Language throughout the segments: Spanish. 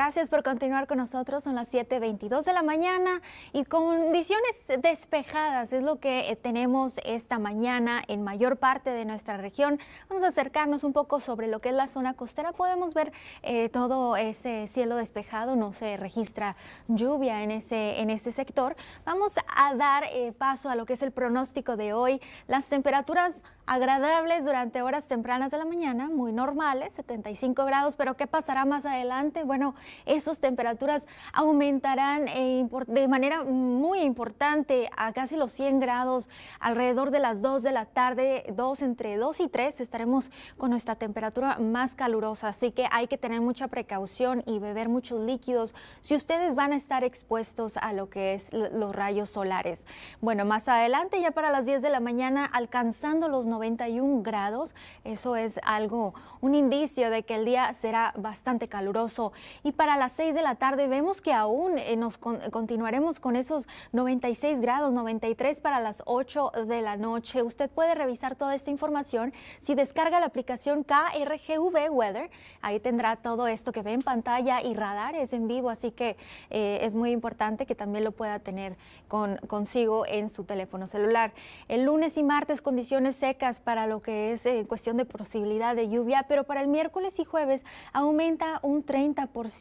Gracias por continuar con nosotros. Son las 7.22 de la mañana y condiciones despejadas es lo que eh, tenemos esta mañana en mayor parte de nuestra región. Vamos a acercarnos un poco sobre lo que es la zona costera. Podemos ver eh, todo ese cielo despejado, no se registra lluvia en ese, en ese sector. Vamos a dar eh, paso a lo que es el pronóstico de hoy. Las temperaturas agradables durante horas tempranas de la mañana, muy normales, 75 grados, pero ¿qué pasará más adelante? Bueno, esas temperaturas aumentarán eh, de manera muy importante a casi los 100 grados. Alrededor de las 2 de la tarde, 2 entre 2 y 3 estaremos con nuestra temperatura más calurosa, así que hay que tener mucha precaución y beber muchos líquidos si ustedes van a estar expuestos a lo que es los rayos solares. Bueno, más adelante, ya para las 10 de la mañana, alcanzando los 91 grados, eso es algo, un indicio de que el día será bastante caluroso para las 6 de la tarde vemos que aún eh, nos eh, continuaremos con esos 96 grados, 93 para las 8 de la noche. Usted puede revisar toda esta información si descarga la aplicación KRGV Weather. Ahí tendrá todo esto que ve en pantalla y radares en vivo, así que eh, es muy importante que también lo pueda tener con, consigo en su teléfono celular. El lunes y martes condiciones secas para lo que es cuestión de posibilidad de lluvia, pero para el miércoles y jueves aumenta un 30%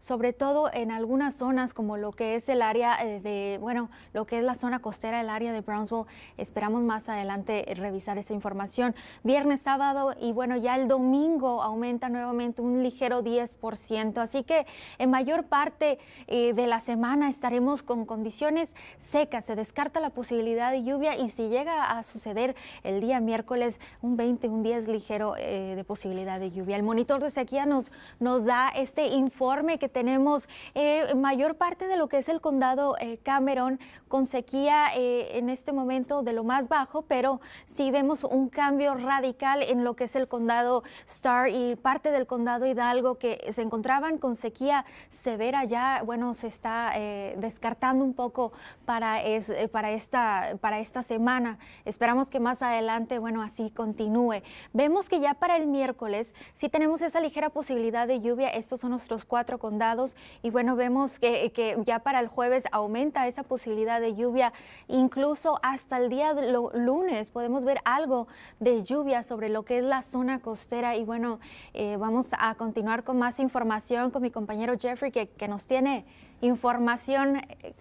sobre todo en algunas zonas como lo que es el área eh, de, bueno, lo que es la zona costera, el área de Brownsville. Esperamos más adelante revisar esa información. Viernes, sábado y bueno, ya el domingo aumenta nuevamente un ligero 10%. Así que en mayor parte eh, de la semana estaremos con condiciones secas. Se descarta la posibilidad de lluvia y si llega a suceder el día miércoles, un 20, un 10 ligero eh, de posibilidad de lluvia. El monitor de sequía nos, nos da este informe que tenemos eh, mayor parte de lo que es el condado eh, Cameron con sequía eh, en este momento de lo más bajo, pero sí vemos un cambio radical en lo que es el condado Star y parte del condado Hidalgo que se encontraban con sequía severa ya, bueno, se está descartando un poco para, es, para, esta, para esta semana. Esperamos que más adelante, bueno, así continúe. Vemos que ya para el miércoles sí tenemos esa ligera posibilidad de lluvia. Estos son los nuestros cuatro condados y bueno, vemos que, ya para el jueves aumenta esa posibilidad de lluvia, incluso hasta el día de lunes podemos ver algo de lluvia sobre lo que es la zona costera y bueno, eh, vamos a continuar con más información con mi compañero Jeffrey que, que nos tiene información eh,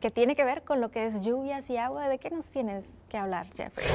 que tiene que ver con lo que es lluvias y agua. ¿De qué nos tienes que hablar, Jeffrey?